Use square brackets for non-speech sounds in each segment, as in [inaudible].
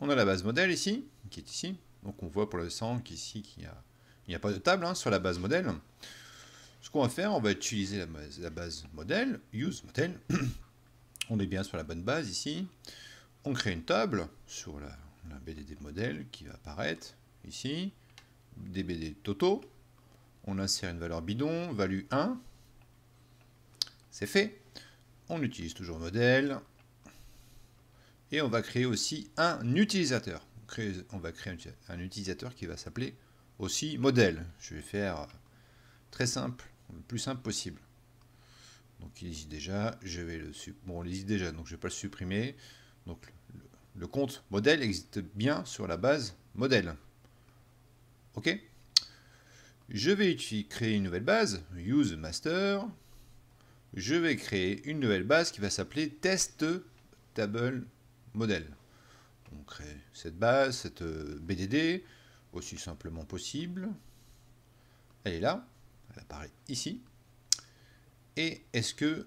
on a la base modèle ici, qui est ici. Donc on voit pour l'instant qu'ici, il n'y a, a, pas de table hein, sur la base modèle. Ce qu'on va faire, on va utiliser la base, modèle, use modèle. [clears throat] on est bien sur la bonne base ici. On crée une table sur la, la BDD modèle qui va apparaître ici. DBD Toto. On insère une valeur bidon, value 1. C'est fait. On utilise toujours modèle, et on va créer aussi un utilisateur. On va créer un utilisateur qui va s'appeler aussi modèle. Je vais faire euh, très simple, le plus simple possible. Donc il existe déjà, je vais le bon, il existe déjà, donc je vais pas le supprimer. Donc le, le compte modèle existe bien sur la base modèle. OK Je vais créer une nouvelle base, use master. Je vais créer une nouvelle base qui va s'appeler test table modèle. On crée cette base, cette euh, BDD, aussi simplement possible. Elle est là, elle apparaît ici. Et est-ce que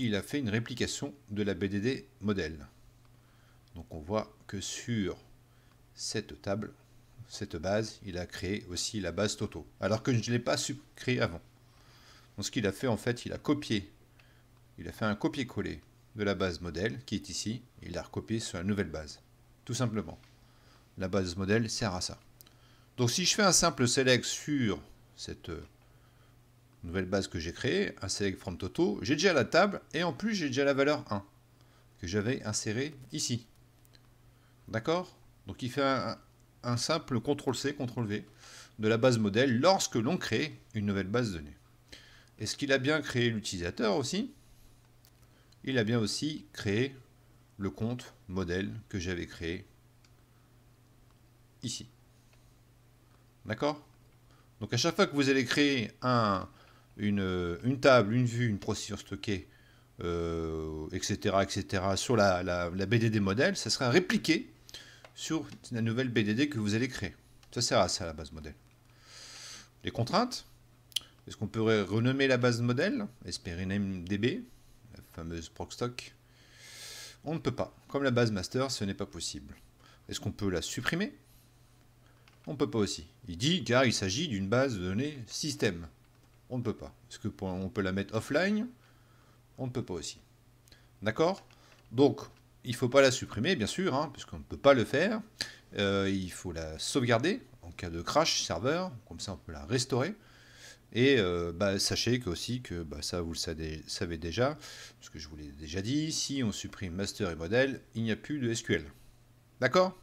il a fait une réplication de la BDD modèle Donc on voit que sur cette table, cette base, il a créé aussi la base Toto, alors que je ne l'ai pas créée avant. Donc ce qu'il a fait en fait, il a copié, il a fait un copier-coller de la base modèle, qui est ici, Il la recopié sur la nouvelle base. Tout simplement. La base modèle sert à ça. Donc si je fais un simple select sur cette euh, nouvelle base que j'ai créée, un select from toto, j'ai déjà la table, et en plus j'ai déjà la valeur 1, que j'avais insérée ici. D'accord Donc il fait un, un simple CTRL-C, CTRL-V de la base modèle lorsque l'on crée une nouvelle base donnée. Est-ce qu'il a bien créé l'utilisateur aussi il a bien aussi créé le compte modèle que j'avais créé ici. D'accord Donc à chaque fois que vous allez créer un, une, une, table, une vue, une procédure stockée, etc., euh, etc., sur la, BDD modèle, ça sera répliqué sur la nouvelle BDD que vous allez créer. Ça sert à ça, la base modèle. Les contraintes, est-ce qu'on pourrait renommer la base modèle, espérer DB fameuse stock On ne peut pas. Comme la base master, ce n'est pas possible. Est-ce qu'on peut la supprimer On ne peut pas aussi. Il dit car il s'agit d'une base de données système. On ne peut pas. Est-ce qu'on peut la mettre offline On ne peut pas aussi. D'accord Donc, il ne faut pas la supprimer, bien sûr, hein, puisqu'on ne peut pas le faire. Euh, il faut la sauvegarder en cas de crash serveur. Comme ça, on peut la restaurer. Et euh, bah, sachez aussi que bah, ça vous le savez déjà, parce que je vous l'ai déjà dit, si on supprime master et modèle, il n'y a plus de SQL. D'accord